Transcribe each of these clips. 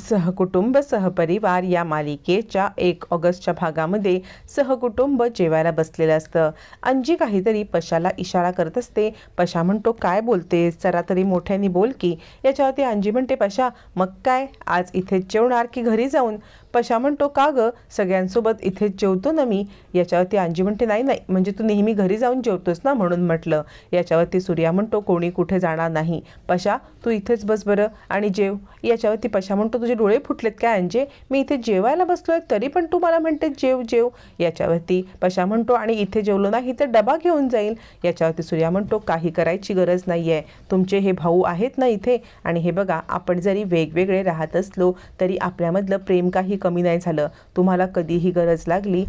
सहकुटुंब सहपरिवार या मालिकेच्या एक ऑगस्टच्या भागामध्ये सहकुटुंब जेवायला बसलेलं असतं अंजी काहीतरी पशाला इशारा करत असते पशा म्हणतो काय बोलते जरा तरी मोठ्यानी बोल की याच्यावरती अंजी म्हणते पशा मग काय आज इथे जेवणार की घरी जाऊन पशा म्हणतो का गं सगळ्यांसोबत इथेच जेवतो ना मी याच्यावरती आंजी म्हणते नाही नाही म्हणजे तू नेहमी घरी जाऊन जेवतोस ना म्हणून म्हटलं याच्यावरती सूर्या म्हणतो कोणी कुठे जाणार नाही पशा तू इथेच बस बरं आणि जेव याच्यावरती पशा म्हणतो तुझे डोळे फुटलेत काय अंजे मी इथे जेवायला बसलो आहे तरी पण तू मला म्हणते जेव जेव याच्यावरती पशा म्हणतो आणि इथे जेवलो नाही तर डबा घेऊन जाईल याच्यावरती सूर्या म्हणतो काही करायची गरज नाही आहे तुमचे हे भाऊ आहेत ना इथे आणि हे बघा आपण जरी वेगवेगळे राहत असलो तरी आपल्यामधलं प्रेम काही कमी नाही झालं तुम्हाला कधीही गरज लागली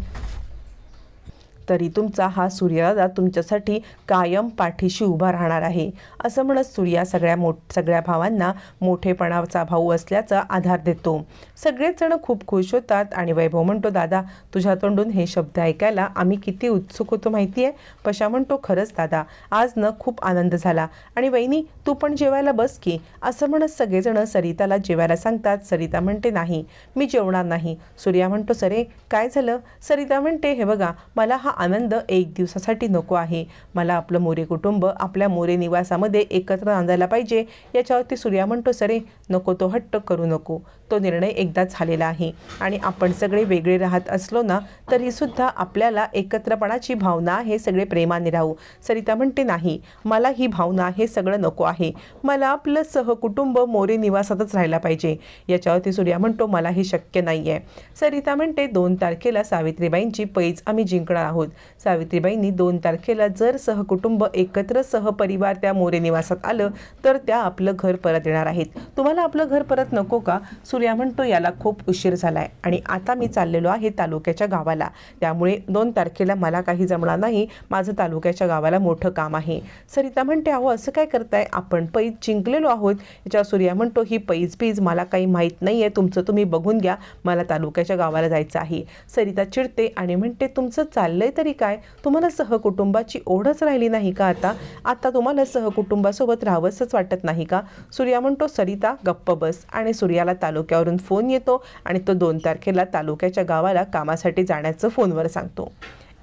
तरी तुमचा हा सूर्यदादा तुमच्यासाठी कायम पाठीशी उभा राहणार आहे असं म्हणत सूर्या सगळ्या मोठ सगळ्या भावांना मोठेपणाचा भाऊ असल्याचा आधार देतो सगळेच जण खूप खुश होतात आणि वैभव म्हणतो दादा तुझ्या तोंडून हे शब्द ऐकायला आम्ही किती उत्सुक होतो माहिती आहे पशा म्हणतो खरंच दादा आज न खूप आनंद झाला आणि वहिनी तू पण जेवायला बस की असं म्हणत सगळेजण सरिताला जेवायला सांगतात सरिता म्हणते नाही मी जेवणार नाही सूर्या म्हणतो सरे काय झालं सरिता म्हणते हे बघा मला हा आनंद एक दिवसासाठी नको आहे मला आपलं मोरे कुटुंब आपल्या मोरे निवासामध्ये एकत्र आणायला पाहिजे याच्यावरती सूर्या म्हणतो सरे नको तो हट्ट करू नको तो निर्णय एकदा झालेला आहे आणि आपण सगळे वेगळे राहत असलो ना तरी सुद्धा आपल्याला एकत्रपणाची भावना आहे सगळे प्रेमाने राहू सरिता म्हणते नाही मला ही भावना हे सगळं नको आहे मला आपलं सहकुटुंब मोरे निवासातच राहायला पाहिजे याच्यावरती सूर्या म्हणतो मला हे शक्य नाही आहे सरिता म्हणते दोन तारखेला सावित्रीबाईंची पैज आम्ही जिंकणार आहोत सावित्रीबाईंनी दोन तारखेला जर सहकुटुंब एकत्र सहपरिवार त्या मोरे निवासात आलं तर त्या आपलं घर परत येणार आहेत तुम्हाला आपलं घर परत नको का सूर्य सूर्या म्हणतो याला खूप उशीर झाला आहे आणि आता मी चाललेलो आहे तालुक्याच्या गावाला त्यामुळे दोन तारखेला मला काही जमणार नाही माझं तालुक्याच्या गावाला मोठं काम आहे सरिता म्हणते अहो असं काय करताय आपण पैज जिंकलेलो आहोत याच्या सूर्या म्हणतो ही पैज पीज मला काही माहीत नाही आहे तुमचं तुम्ही बघून घ्या मला तालुक्याच्या गावाला जायचं आहे सरिता चिडते आणि म्हणते तुमचं चाललंय तरी काय तुम्हाला सहकुटुंबाची ओढच राहिली नाही का आता आता तुम्हाला सहकुटुंबासोबत राहावंसंच वाटत नाही का सूर्या म्हणतो सरिता गप्प बस आणि सूर्याला तालुक्या डोक्यावरून फोन येतो आणि तो दोन तारखेला तालुक्याच्या गावाला कामासाठी जाण्याचं फोनवर सांगतो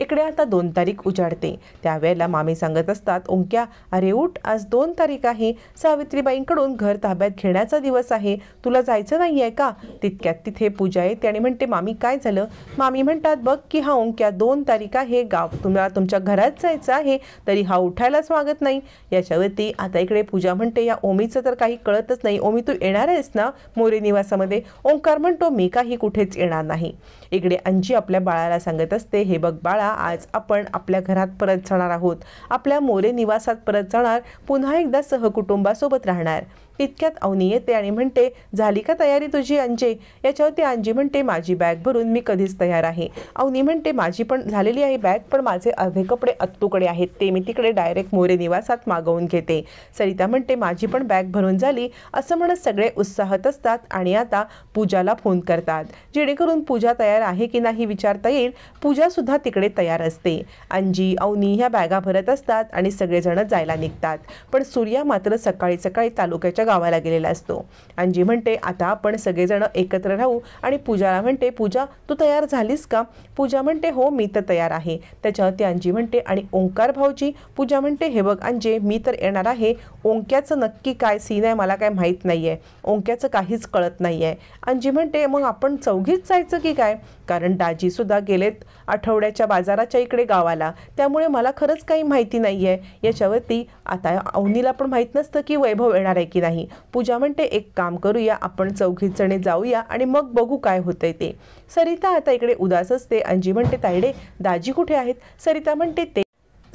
इकडे आता दोन तारीख उजाडते त्यावेळेला मामी सांगत असतात ओंक्या अरे उठ आज दोन तारीख आहे सावित्रीबाईंकडून घर ताब्यात घेण्याचा दिवस आहे तुला जायचं नाही आहे का तितक्यात तिथे पूजा येते आणि म्हणते मामी काय झालं मामी म्हणतात बघ की हा ओंक्या दोन तारीख आहे गाव तुम्हाला तुमच्या घरात जायचं आहे तरी हा उठायलाच स्वागत नाही याच्यावरती आता इकडे पूजा म्हणते या ओमीचं तर काही कळतच नाही ओमी तू येणार आहेस ना मोरे निवासामध्ये ओंकार म्हणतो मी काही कुठेच येणार नाही इकडे अंजी आपल्या बाळाला सांगत असते हे बघ बाळा आज आपण आपल्या घरात परत जाणार आहोत आपल्या मोरे निवासात परत जाणार पुन्हा एकदा सहकुटुंबासोबत राहणार इतक्यात अवनी येते आणि म्हणते झाली का तयारी तुझी अंजे याच्यावरती अंजी म्हणते माझी बॅग भरून मी कधीच तयार आहे अवनी म्हणते माझी पण झालेली आहे बॅग पण माझे अर्धे कपडे अत्तूकडे आहेत ते मी तिकडे डायरेक्ट मोरे निवासात मागवून घेते सरिता म्हणते माझी पण बॅग भरून झाली असं म्हणत सगळे उत्साहत असतात आणि आता पूजाला फोन करतात जेणेकरून पूजा तयार आहे की नाही विचारता येईल पूजासुद्धा तिकडे तयार असते अंजी अवनी ह्या बॅगा भरत असतात आणि सगळेजण जायला निघतात पण सूर्या मात्र सकाळी सकाळी तालुक्याच्या गावाला गेलेला असतो अंजी म्हणते आता आपण सगळेजण एकत्र राहू आणि पूजाला म्हणते पूजा तू तयार झालीस का पूजा म्हणते हो मी तर तयार आहे त्याच्यावरती अंजी म्हणते आणि ओंकार भाऊजी पूजा म्हणते हे बघ अंजे मी तर येणार आहे ओंक्याचं नक्की काय सीन आहे मला काय माहीत नाही आहे ओंक्याचं काहीच कळत नाही आहे अंजी म्हणते मग आपण चौघीच जायचं की काय कारण सुद्धा गेलेत आठवड्याच्या बाजाराच्या इकडे गावाला त्यामुळे मला खरंच काही माहिती नाही आहे याच्यावरती आता अवनीला पण माहीत नसतं की वैभव येणार आहे की नाही पूजा म्हणते एक काम करूया आपण चौकीचणे जाऊया आणि मग बघू काय होतंय ते सरिता आता इकडे उदास असते अंजी म्हणते तायडे दाजी कुठे आहेत सरिता म्हणते ते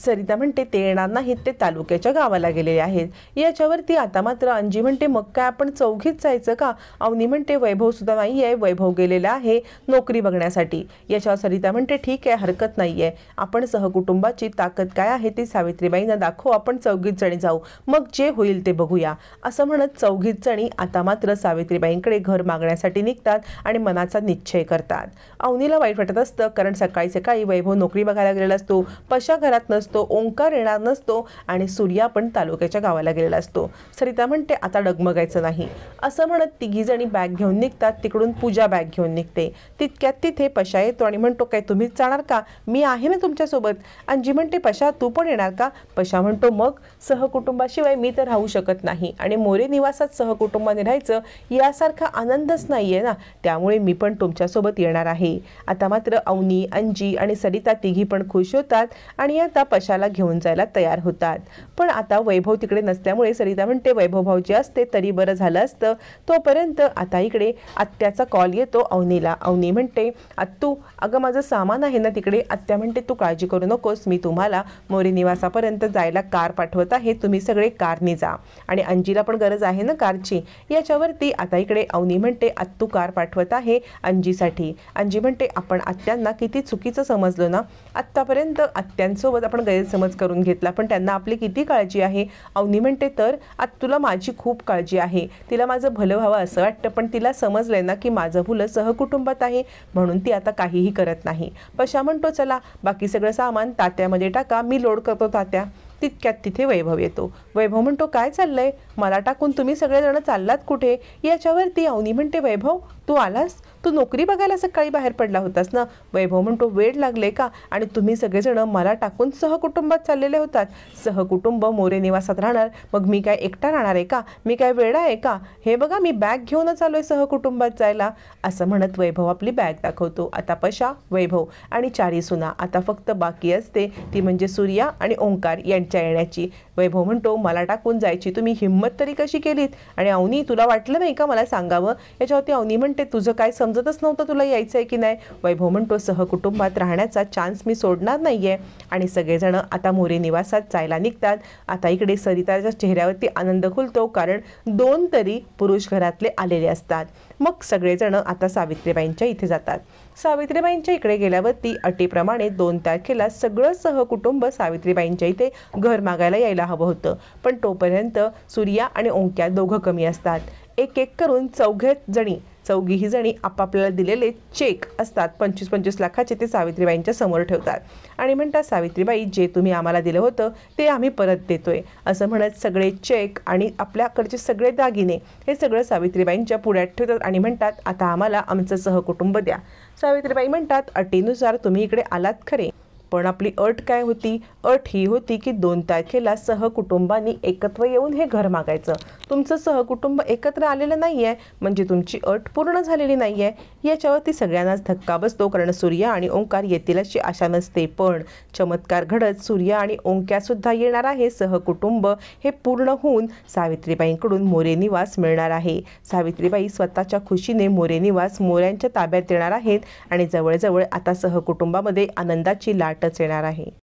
सरिता म्हणते ते येणार नाहीत ते तालुक्याच्या गावाला गेलेले आहेत याच्यावरती आता मात्र अंजी म्हणते मग काय आपण चौघीत जायचं का अवनी म्हणते वैभव सुद्धा नाही आहे वैभव गेलेला आहे नोकरी बघण्यासाठी याच्यावर सरिता म्हणते ठीक आहे हरकत नाही आहे आपण सहकुटुंबाची ताकद काय आहे ती सावित्रीबाईंना दाखवू आपण चौघीच जणी जाऊ मग जे होईल ते बघूया असं म्हणत चौघीच जणी आता मात्र सावित्रीबाईंकडे घर मागण्यासाठी निघतात आणि मनाचा निश्चय करतात अवनीला वाईट वाटत असतं कारण सकाळी सकाळी वैभव नोकरी बघायला गेलेला असतो पशा घरात नसतो नसतो ओंकार येणार नसतो आणि सूर्या पण तालुक्याच्या गावाला गेलेला असतो सरिता म्हणते आता डगमगायचं नाही असं म्हणत तिघीजणी बॅग घेऊन निघतात तिकडून पूजा बॅग घेऊन निघते तितक्यात तिथे पशा येतो आणि म्हणतो काय तुम्हीच जाणार का मी आहे ना तुमच्यासोबत अंजी म्हणते पशा तू पण येणार का पशा म्हणतो मग सहकुटुंबाशिवाय मी तर राहू शकत नाही आणि मोरे निवासात सहकुटुंबाने राहायचं यासारखा आनंदच नाही आहे ना त्यामुळे मी पण तुमच्यासोबत येणार आहे आता मात्र अवनी अंजी आणि सरिता तिघी पण खुश होतात आणि आता कशाला घेऊन जायला तयार होतात पण आता वैभव तिकडे नसल्यामुळे सरिता म्हणते वैभव भाऊजी असते तरी बरं झालं असतं तोपर्यंत आता इकडे आत्याचा कॉल येतो अवनीला अवनी म्हणते आत्तू अगं माझं सामान आहे ना तिकडे आत्या म्हणते तू काळजी करू नकोस मी तुम्हाला मोरी निवासापर्यंत जायला कार पाठवत आहे तुम्ही सगळे कारने जा आणि अंजीला पण गरज आहे ना कारची याच्यावरती आता इकडे अवनी म्हणते आत्तू कार पाठवत आहे अंजीसाठी अंजी म्हणते आपण आत्यांना किती चुकीचं समजलो ना आत्तापर्यंत आत्यांसोबत आपण गैरसमज करून घेतला पण त्यांना आपली किती काळजी आहे अवनी म्हणते तर आता तुला माझी खूप काळजी आहे तिला माझं भलं व्हावं असं वाटतं पण तिला समजलंय ना की माझं भुलं सहकुटुंबात आहे म्हणून ती आता काहीही करत नाही पशा म्हणतो चला बाकी सगळं सामान तात्यामध्ये टाका मी लोड करतो तात्या तितक्यात तिथे वैभव येतो वैभव म्हणतो काय चाललंय मला टाकून तुम्ही सगळेजण चाललात कुठे याच्यावरती अवनी म्हणते वैभव तू आलास तू नोकरी बघायला सकाळी बाहेर पडला होतास ना वैभव म्हणतो वेळ लागले का आणि तुम्ही सगळेजण मला टाकून सहकुटुंबात चाललेले होतात सहकुटुंब मोरे निवासात राहणार मग मी काय एकटा राहणार आहे का मी काय वेळा आहे का हे बघा मी बॅग घेऊनच आलो आहे सहकुटुंबात जायला असं म्हणत वैभव आपली बॅग दाखवतो आता पशा वैभव आणि चारी सुना आता फक्त बाकी असते ती म्हणजे सूर्या आणि ओंकार यांच्या येण्याची वैभव म्हणतो मला टाकून जायची तुम्ही हिंमत तरी कशी केलीत आणि अवनी तुला वाटलं नाही का मला सांगावं याच्यावरती अवनी म्हणते तुझं काय समज समजतच नव्हतं तुला यायचं आहे की नाही वैभव म्हणतो सहकुटुंबात राहण्याचा चान्स मी सोडणार नाही आहे आणि सगळेजणं आता मोरे निवासात जायला निघतात आता इकडे सरिताच्या चेहऱ्यावरती आनंद खुलतो कारण दोन तरी पुरुष घरातले आलेले असतात मग सगळेजण आता सावित्रीबाईंच्या इथे जातात सावित्रीबाईंच्या इकडे गेल्यावरती अटीप्रमाणे दोन तारखेला सगळं सहकुटुंब सावित्रीबाईंच्या इथे घर मागायला यायला हवं होतं पण तोपर्यंत सूर्या आणि ओंक्या दोघं कमी असतात एक एक करून चौघे जणी चौघीही जणी आपापल्याला दिलेले चेक असतात पंचवीस पंचवीस लाखाचे ते सावित्रीबाईंच्या समोर ठेवतात आणि म्हणतात सावित्रीबाई जे तुम्ही आम्हाला दिलं होतं ते आम्ही परत देतोय असं म्हणत सगळे चेक आणि आपल्याकडचे सगळे दागिने हे सगळं सावित्रीबाईंच्या पुढ्यात ठेवतात आणि म्हणतात आता आम्हाला आमचं सहकुटुंब द्या सावित्रीबाई म्हणतात अटीनुसार तुम्ही इकडे आलात खरे पण आपली अट काय होती अट ही होती की दोन तारखेला सहकुटुंबांनी एकत्र येऊन हे घर मागायचं तुमचं सहकुटुंब एकत्र आलेलं नाही आहे म्हणजे तुमची अट पूर्ण झालेली नाही आहे याच्यावरती सगळ्यांनाच धक्का बसतो कारण सूर्य आणि ओंकार येतील अशी आशा नसते पण चमत्कार घडत सूर्य आणि ओंक्यासुद्धा येणार आहे सहकुटुंब हे पूर्ण होऊन सावित्रीबाईंकडून मोरे निवास मिळणार आहे सावित्रीबाई स्वतःच्या खुशीने मोरे निवास मोऱ्यांच्या ताब्यात देणार आहेत आणि जवळजवळ आता सहकुटुंबामध्ये आनंदाची लाट वाटच येणार आहे